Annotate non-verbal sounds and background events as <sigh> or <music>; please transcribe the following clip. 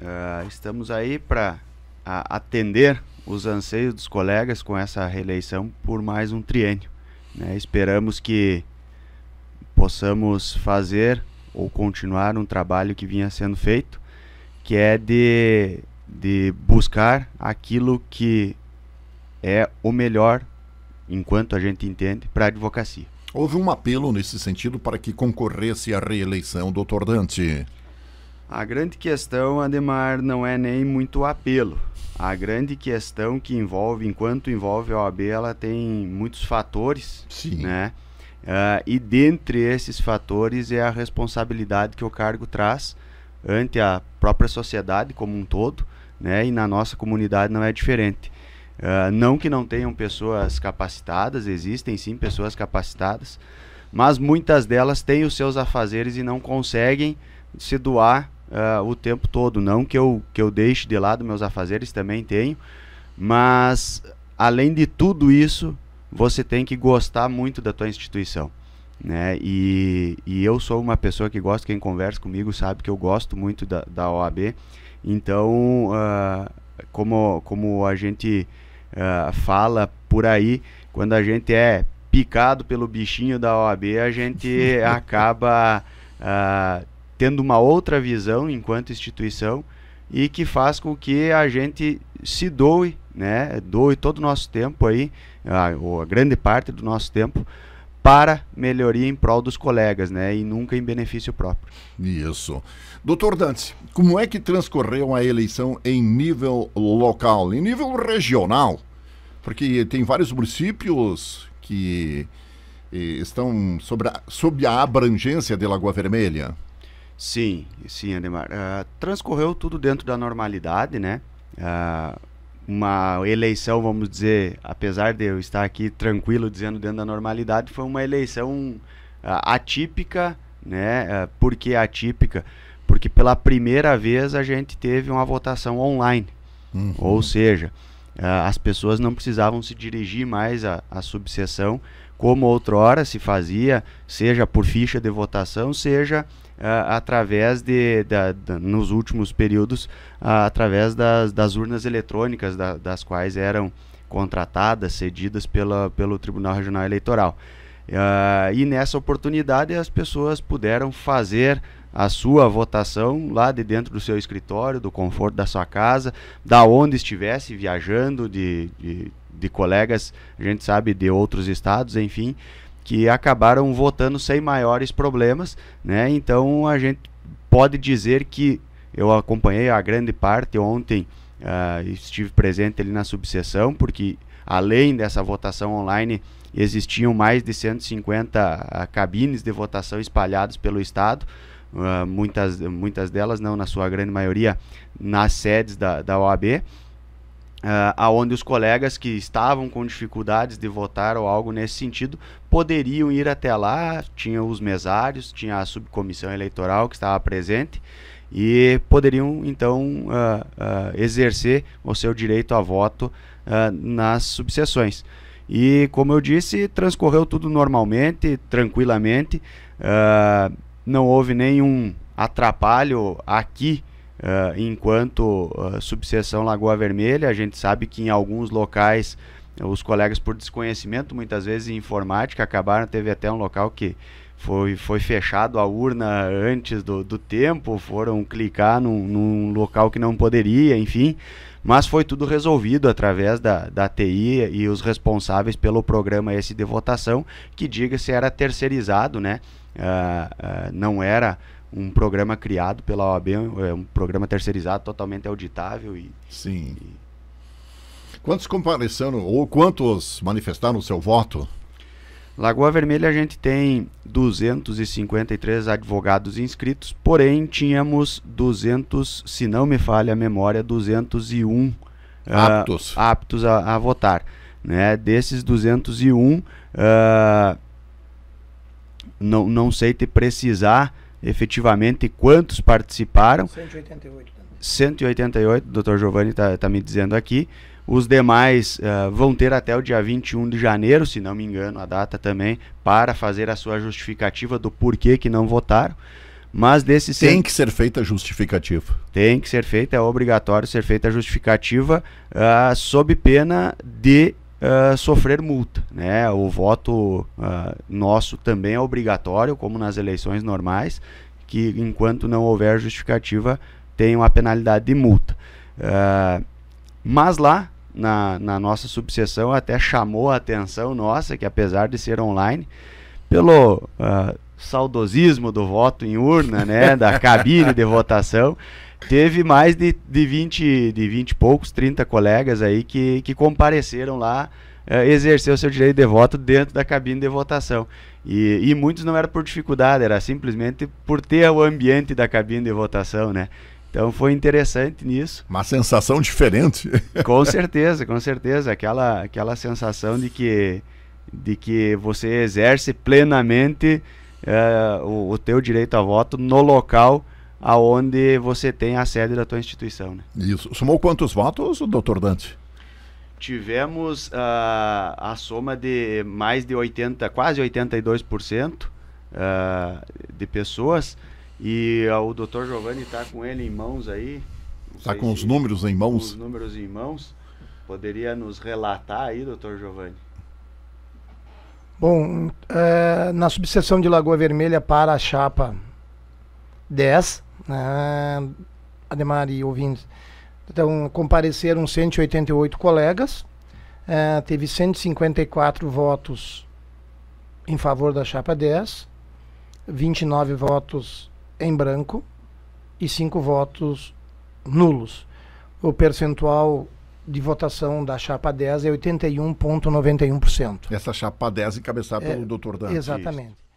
Uh, estamos aí para atender os anseios dos colegas com essa reeleição por mais um triênio. Né? Esperamos que possamos fazer ou continuar um trabalho que vinha sendo feito, que é de, de buscar aquilo que é o melhor, enquanto a gente entende, para a advocacia. Houve um apelo nesse sentido para que concorresse à reeleição, doutor Dante. A grande questão, Ademar, não é nem muito apelo. A grande questão que envolve, enquanto envolve a OAB, ela tem muitos fatores, Sim. né? Uh, e dentre esses fatores é a responsabilidade que o cargo traz ante a própria sociedade como um todo, né? E na nossa comunidade não é diferente. Uh, não que não tenham pessoas capacitadas, existem sim pessoas capacitadas, mas muitas delas têm os seus afazeres e não conseguem se doar uh, o tempo todo. Não que eu, que eu deixe de lado meus afazeres, também tenho, mas além de tudo isso, você tem que gostar muito da tua instituição. Né? E, e eu sou uma pessoa que gosta, quem conversa comigo sabe que eu gosto muito da, da OAB. Então, uh, como, como a gente uh, fala por aí, quando a gente é picado pelo bichinho da OAB, a gente <laughs> acaba uh, tendo uma outra visão enquanto instituição e que faz com que a gente se doe, né, doe todo o nosso tempo aí, a, ou a grande parte do nosso tempo, para melhoria em prol dos colegas, né, e nunca em benefício próprio. Isso. Doutor Dante. como é que transcorreu a eleição em nível local, em nível regional? Porque tem vários municípios que eh, estão sobre a, sob a abrangência de Lagoa Vermelha. Sim, sim, Ademar. Uh, transcorreu tudo dentro da normalidade, né? Uh, uma eleição, vamos dizer, apesar de eu estar aqui tranquilo dizendo dentro da normalidade, foi uma eleição ah, atípica, né? por que atípica? Porque pela primeira vez a gente teve uma votação online. Uhum. Ou seja, as pessoas não precisavam se dirigir mais à, à subseção como outrora se fazia, seja por ficha de votação, seja uh, através de, da, da, nos últimos períodos, uh, através das, das, urnas eletrônicas, da, das quais eram contratadas, cedidas pela, pelo Tribunal Regional Eleitoral. Uh, e nessa oportunidade as pessoas puderam fazer a sua votação lá de dentro do seu escritório, do conforto da sua casa, da onde estivesse viajando, de, de de colegas, a gente sabe, de outros estados, enfim, que acabaram votando sem maiores problemas, né? Então a gente pode dizer que eu acompanhei a grande parte ontem, uh, estive presente ali na subseção, porque além dessa votação online, existiam mais de 150 uh, ah, cabines de votação espalhadas pelo estado. Uh, muitas, muitas delas, não na sua grande maioria, nas sedes da, da OAB uh, aonde os colegas que estavam com dificuldades de votar ou algo nesse sentido poderiam ir até lá. Tinha os mesários, tinha a subcomissão eleitoral que estava presente e poderiam então uh, uh, exercer o seu direito a voto uh, nas subseções. E como eu disse, transcorreu tudo normalmente, tranquilamente, não houve nenhum atrapalho aqui Uh, enquanto uh, subseção Lagoa Vermelha, a gente sabe que em alguns locais os colegas por desconhecimento, muitas vezes em informática, acabaram, teve até um local que foi, foi fechado a urna antes do, do tempo, foram clicar num, num, local que não poderia, enfim. Mas foi tudo resolvido através da, da TI e os responsáveis pelo programa esse de votação, que diga-se era terceirizado, né? Uh, uh, não era um programa criado pela OAB, é um programa terceirizado, totalmente auditável e. Sim. E... Quantos compareceram ou quantos manifestaram o seu voto? Lagoa Vermelha a gente tem 253 advogados inscritos, porém tínhamos 200, se não me falha a memória, 201 ah, aptos, uh, aptos a, a, votar. Né? Desses 201, uh, ah, não, não sei te precisar, efetivamente quantos participaram. 188. 188, o doutor Giovanni está tá me dizendo aqui. Os demais uh, vão ter até o dia 21 de janeiro, se não me engano, a data também, para fazer a sua justificativa do porquê que não votaram. Mas desse Tem que ser feita a justificativa. Tem que ser feita, é obrigatório ser feita a justificativa uh, sob pena de eh, sofrer multa. Né? O voto uh, nosso também é obrigatório, como nas eleições normais, que enquanto não houver justificativa, tem uma penalidade de multa. Uh, mas lá, na, na nossa subseção, até chamou a atenção nossa, que apesar de ser online, pelo saudosismo do voto em urna, né, da cabine de votação, teve mais de, de, 20, de 20 e poucos, 30 colegas aí que, que compareceram lá uh, exercer o seu direito de voto dentro da cabine de votação. E, e muitos não era por dificuldade, era simplesmente por ter o ambiente da cabine de votação, né? Então foi interessante nisso. Uma sensação diferente. <laughs> com certeza, com certeza. Aquela, aquela sensação de que, de que você exerce plenamente é, o, o teu direito a voto no local aonde você tem a sede da tua instituição. Né? Isso. Somou quantos votos, doutor Dante? Tivemos uh, a soma de mais de 80, quase 82% uh, ah, de pessoas. E uh, o doutor Giovanni está com ele em mãos aí. Está com os números em mãos? os números em mãos. Poderia nos relatar aí, doutor Giovanni? Bom, é, na subseção de Lagoa Vermelha para a chapa 10, né, Ademar e ouvintes, então compareceram 188 colegas, é, teve 154 votos em favor da chapa 10, 29 votos em branco e 5 votos nulos. O percentual de votação da chapa 10 é 81,91%. Essa chapa 10 encabeçada é, pelo doutor Dante. Exatamente.